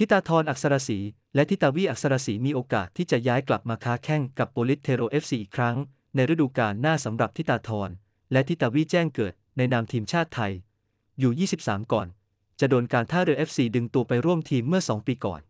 ทิตาธรอักษรศรีและทิตาวีอักษรศรีมีโอกาสที่จะย้ายกลับมาค้าแข่งกับโปลิสเทโรเอฟซีอีกครั้ง ในฤดูกาลหน้าสำหรับทิตาธรและทิตาวีแจ้งเกิดในนามทีมชาติไทย อยู่ 23 ก่อน จะโดนการท่าเรือเอฟซีดึงตัวไปร่วมทีมเมื่อ 2 ปีก่อน